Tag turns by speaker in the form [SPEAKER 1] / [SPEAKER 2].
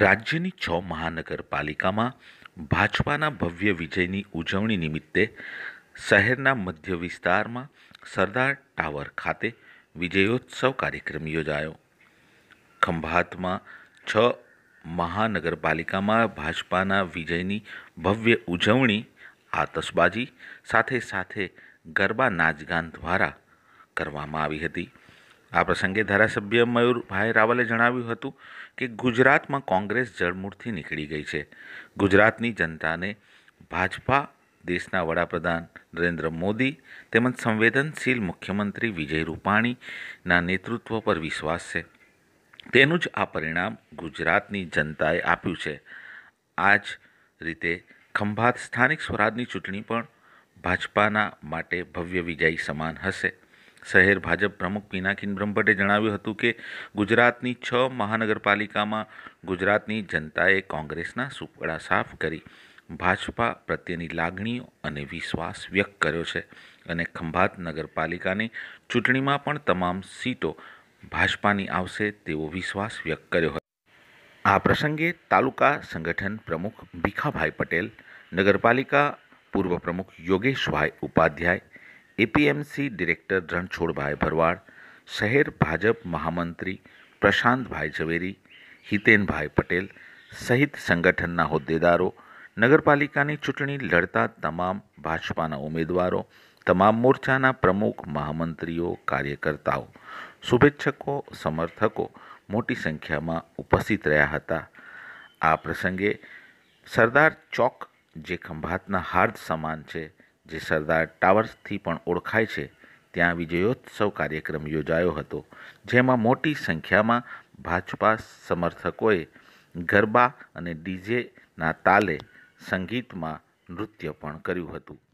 [SPEAKER 1] રાજ્યની છ મહાનગરપાલિકામાં ભાજપાના ભવ્ય વિજયની ઉજવણી નિમિત્તે શહેરના મધ્ય વિસ્તારમાં સરદાર ટાવર ખાતે વિજયોત્સવ કાર્યક્રમ યોજાયો ખંભાતમાં છ મહાનગરપાલિકામાં ભાજપાના વિજયની ભવ્ય ઉજવણી આતશબાજી સાથે સાથે ગરબા નાચગાન દ્વારા કરવામાં આવી હતી આ પ્રસંગે ધારાસભ્ય મયુરભાઈ રાવલે જણાવ્યું હતું કે ગુજરાતમાં કોંગ્રેસ જળમૂળથી નીકળી ગઈ છે ગુજરાતની જનતાને ભાજપા દેશના વડાપ્રધાન નરેન્દ્ર મોદી તેમજ સંવેદનશીલ મુખ્યમંત્રી વિજય રૂપાણીના નેતૃત્વ પર વિશ્વાસ છે તેનું જ આ પરિણામ ગુજરાતની જનતાએ આપ્યું છે આ જ રીતે ખંભાત સ્થાનિક સ્વરાજની ચૂંટણી પણ ભાજપાના માટે ભવ્ય વિજય સમાન હશે શહેર ભાજપ પ્રમુખ પિનાકીન બ્રહ્મભટ્ટે જણાવ્યું હતું કે ગુજરાતની છ મહાનગરપાલિકામાં ગુજરાતની જનતાએ કોંગ્રેસના સુપડા સાફ કરી ભાજપા પ્રત્યેની લાગણીઓ અને વિશ્વાસ વ્યક્ત કર્યો છે અને ખંભાત નગરપાલિકાની ચૂંટણીમાં પણ તમામ સીટો ભાજપાની આવશે તેવો વિશ્વાસ વ્યક્ત કર્યો હતો આ પ્રસંગે તાલુકા સંગઠન પ્રમુખ ભીખાભાઈ પટેલ નગરપાલિકા પૂર્વ પ્રમુખ યોગેશભાઈ ઉપાધ્યાય એપીએમસી ડિરેક્ટર રણછોડભાઈ ભરવાડ શહેર ભાજપ મહામંત્રી પ્રશાંતભાઈ ઝવેરી હિતેનભાઈ પટેલ સહિત સંગઠનના હોદ્દેદારો નગરપાલિકાની ચૂંટણી લડતા તમામ ભાજપાના ઉમેદવારો તમામ મોરચાના પ્રમુખ મહામંત્રીઓ કાર્યકર્તાઓ શુભેચ્છકો સમર્થકો મોટી સંખ્યામાં ઉપસ્થિત રહ્યા હતા આ પ્રસંગે સરદાર ચોક જે ખંભાતના હાર્દ સમાન છે જે સરદાર ટાવર્સથી પણ ઓળખાય છે ત્યાં વિજયોત્સવ કાર્યક્રમ યોજાયો હતો જેમાં મોટી સંખ્યામાં ભાજપા સમર્થકોએ ગરબા અને ડીજેના તાલે સંગીતમાં નૃત્ય પણ કર્યું હતું